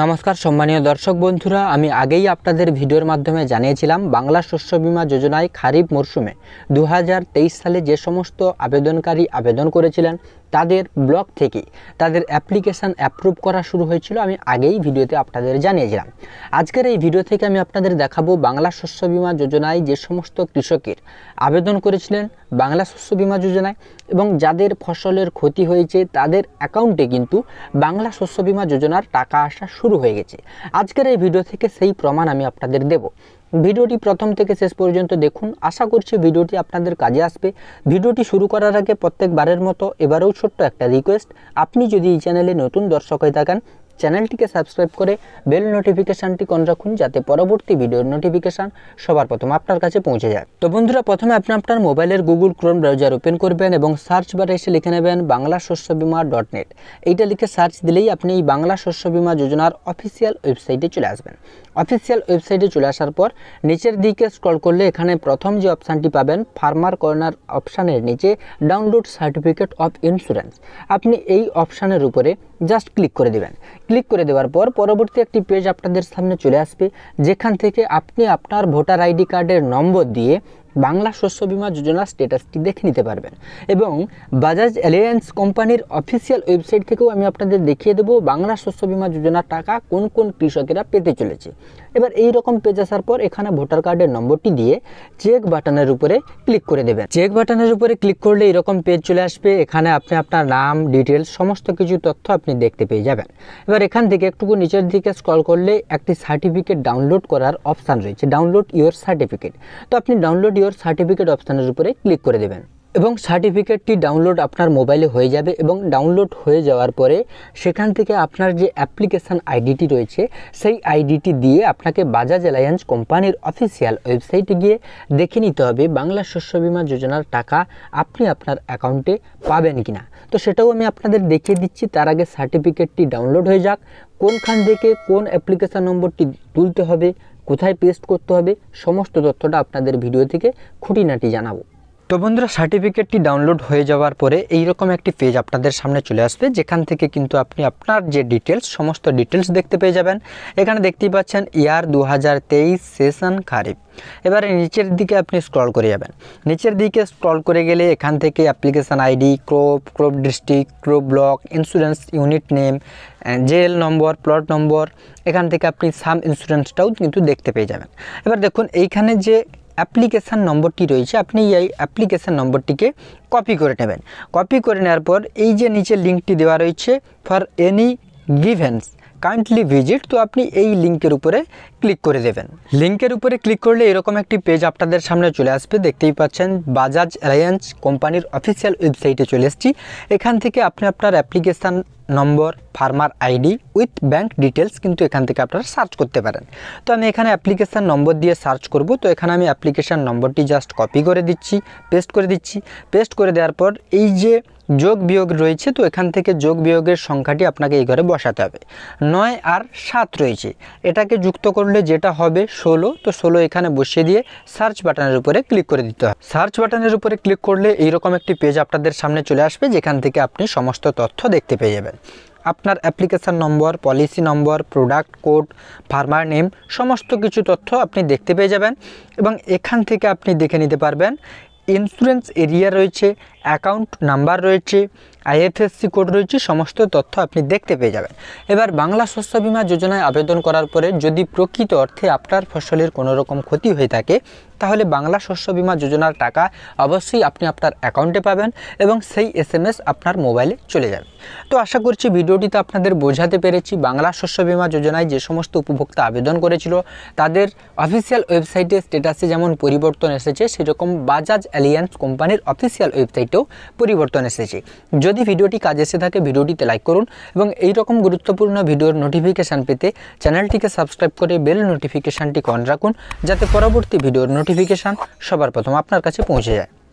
নমস্কার সম্মানীয় দর্শক বন্ধুরা আমি আগেই আপনাদের ভিডিওর মাধ্যমে জানিয়েছিলাম বাংলা শস্য বিমা যোজনায় খারিফ মরশুমে দু সালে যে সমস্ত আবেদনকারী আবেদন করেছিলেন তাদের ব্লগ থেকে তাদের অ্যাপ্লিকেশান অ্যাপ্রুভ করা শুরু হয়েছিল আমি আগেই ভিডিওতে আপনাদের জানিয়েছিলাম আজকের এই ভিডিও থেকে আমি আপনাদের দেখাবো বাংলা শস্য বিমা যোজনায় যে সমস্ত কৃষকের আবেদন করেছিলেন বাংলা শস্য বিমা যোজনায় এবং যাদের ফসলের ক্ষতি হয়েছে তাদের অ্যাকাউন্টে কিন্তু বাংলা শস্য বিমা যোজনার টাকা আসা শুরু হয়ে গেছে আজকের এই ভিডিও থেকে সেই প্রমাণ আমি আপনাদের দেব ভিডিওটি প্রথম থেকে শেষ পর্যন্ত দেখুন আশা করছি ভিডিওটি আপনাদের কাজে আসবে ভিডিওটি শুরু করার আগে প্রত্যেকবারের মতো এবারেও ছোট্ট একটা রিকোয়েস্ট আপনি যদি এই চ্যানেলে নতুন দর্শক হয়ে থাকেন চ্যানেলটিকে সাবস্ক্রাইব করে বেল নোটিফিকেশানটি অন রাখুন যাতে পরবর্তী ভিডিওর নোটিফিকেশান সবার প্রথম আপনার কাছে পৌঁছে যায় তো বন্ধুরা প্রথমে আপনি আপনার মোবাইলের গুগল ক্রোম ব্রাউজার ওপেন করবেন এবং সার্চ বারে এসে লিখে নেবেন বাংলা শস্য বিমা ডট নেট এইটা লিখে সার্চ দিলেই আপনি এই বাংলা শস্য বিমা যোজনার অফিসিয়াল ওয়েবসাইটে চলে আসবেন অফিসিয়াল ওয়েবসাইটে চলে আসার পর নিচের দিকে স্ক্রল করলে এখানে প্রথম যে অপশানটি পাবেন ফার্মার কর্নার অপশানের নিচে ডাউনলোড সার্টিফিকেট অফ ইন্স্যুরেন্স আপনি এই অপশানের উপরে জাস্ট ক্লিক করে দেবেন ক্লিক করে দেওয়ার পর পরবর্তী একটি পেজ আপনাদের সামনে চলে আসবে যেখান থেকে আপনি আপনার ভোটার আইডি কার্ডের নম্বর দিয়ে বাংলা শস্য বিমা যোজনার স্টেটাসটি দেখে নিতে পারবেন এবং বাজাজ অ্যালিয়েন্স কোম্পানির অফিসিয়াল ওয়েবসাইট থেকেও আমি আপনাদের দেখিয়ে দেবো বাংলা শস্য বিমা যোজনার টাকা কোন কোন কৃষকেরা পেতে চলেছে এবার এই রকম পেজ আসার পর এখানে ভোটার কার্ডের নম্বরটি দিয়ে চেক বাটনের উপরে ক্লিক করে দেবেন চেক বাটনের উপরে ক্লিক করলে এরকম পেজ চলে আসবে এখানে আপনি আপনার নাম ডিটেলস সমস্ত কিছু তথ্য আপনি দেখতে পেয়ে যাবেন এবার এখান থেকে একটুকু নিচের দিকে স্ক্রল করলে একটি সার্টিফিকেট ডাউনলোড করার অপশান রয়েছে ডাউনলোড ইউর সার্টিফিকেট তো আপনি ডাউনলোড ইওর সার্টিফিকেট অপশানের উপরে ক্লিক করে দেবেন এবং সার্টিফিকেটটি ডাউনলোড আপনার মোবাইলে হয়ে যাবে এবং ডাউনলোড হয়ে যাওয়ার পরে সেখান থেকে আপনার যে অ্যাপ্লিকেশান আইডিটি রয়েছে সেই আইডিটি দিয়ে আপনাকে বাজাজ অ্যালায়েন্স কোম্পানির অফিসিয়াল ওয়েবসাইটে গিয়ে দেখে নিতে হবে বাংলা শস্য বিমা যোজনার টাকা আপনি আপনার অ্যাকাউন্টে পাবেন কিনা তো সেটাও আমি আপনাদের দেখিয়ে দিচ্ছি তার আগে সার্টিফিকেটটি ডাউনলোড হয়ে যাক কোনখান থেকে কোন অ্যাপ্লিকেশান নম্বরটি তুলতে হবে কোথায় পেস্ট করতে হবে সমস্ত তথ্যটা আপনাদের ভিডিও থেকে খুঁটিনাটি জানাবো তো বন্ধুরা সার্টিফিকেটটি ডাউনলোড হয়ে যাওয়ার পরে এইরকম একটি পেজ আপনাদের সামনে চলে আসবে যেখান থেকে কিন্তু আপনি আপনার যে ডিটেলস সমস্ত ডিটেলস দেখতে পেয়ে যাবেন এখানে দেখতেই পাচ্ছেন ইয়ার দু সেশন খারিফ এবারে নিচের দিকে আপনি স্ক্রল করে যাবেন নিচের দিকে স্ক্রল করে গেলে এখান থেকে application ID crop crop district crop block insurance unit name জেল নম্বর প্লট নম্বর এখান থেকে আপনি সাম ইন্স্যুরেন্সটাও কিন্তু দেখতে পেয়ে যাবেন এবার দেখুন এইখানে যে অ্যাপ্লিকেশান নম্বরটি রয়েছে আপনি এই অ্যাপ্লিকেশান নম্বরটিকে কপি করে নেবেন কপি করে নেওয়ার পর এই যে নিচে লিঙ্কটি দেওয়া রয়েছে for any grievance kindly visit তো আপনি এই লিঙ্কের উপরে ক্লিক করে দেবেন লিঙ্কের উপরে ক্লিক করলে এরকম একটি পেজ আপনাদের সামনে চলে আসবে দেখতেই পাচ্ছেন বাজাজ অ্যালায়েন্স কোম্পানির অফিসিয়াল ওয়েবসাইটে চলে এসেছি এখান থেকে আপনি আপনার application number farmer ID with bank details কিন্তু এখান থেকে আপনারা সার্চ করতে পারেন তো আমি এখানে অ্যাপ্লিকেশান নম্বর দিয়ে সার্চ করব তো এখানে আমি অ্যাপ্লিকেশান নম্বরটি জাস্ট কপি করে দিচ্ছি পেস্ট করে দিচ্ছি পেস্ট করে দেওয়ার পর এই যে যোগ বিয়োগ রয়েছে তো এখান থেকে যোগ বিয়োগের সংখ্যাটি আপনাকে এই ঘরে বসাতে হবে নয় আর সাত রয়েছে এটাকে যুক্ত করলে যেটা হবে ষোলো তো ষোলো এখানে বসিয়ে দিয়ে সার্চ বাটনের উপরে ক্লিক করে দিতে হবে সার্চ বাটনের উপরে ক্লিক করলে এইরকম একটি পেজ আপনাদের সামনে চলে আসবে যেখান থেকে আপনি সমস্ত তথ্য দেখতে পেয়ে যাবেন আপনার application number policy number product code farmer name সমস্ত কিছু তথ্য আপনি দেখতে পেয়ে যাবেন এবং এখান থেকে আপনি দেখে নিতে পারবেন ইন্স্যুরেন্স এরিয়া রয়েছে অ্যাকাউন্ট নাম্বার রয়েছে আইএফএসসি কোড রয়েছে সমস্ত তথ্য আপনি দেখতে পেয়ে যাবেন এবার বাংলা শস্য বিমা যোজনায় আবেদন করার পরে যদি প্রকৃত অর্থে আপনার ফসলের কোনো রকম ক্ষতি হয়ে থাকে তাহলে বাংলা শস্য বিমা যোজনার টাকা অবশ্যই আপনি আপনার অ্যাকাউন্টে পাবেন এবং সেই এসএমএস আপনার মোবাইলে চলে যাবে তো আশা করছি ভিডিওটিতে আপনাদের বোঝাতে পেরেছি বাংলা শস্য বিমা যোজনায় যে সমস্ত উপভোক্তা আবেদন করেছিল তাদের অফিসিয়াল ওয়েবসাইটে স্টেটাসে যেমন পরিবর্তন এসেছে সেরকম বাজাজ অ্যালিয়েন্স কোম্পানির অফিসিয়াল ওয়েবসাইট বিরতিতেও পরিবর্তন এসেছে যদি ভিডিওটি কাজ এসে থাকে ভিডিওটিতে লাইক করুন এবং এই রকম গুরুত্বপূর্ণ ভিডিওর নোটিফিকেশান পেতে চ্যানেলটিকে সাবস্ক্রাইব করে বেল নোটিফিকেশানটি অন রাখুন যাতে পরবর্তী ভিডিওর নোটিফিকেশান সবার প্রথম আপনার কাছে পৌঁছে যায়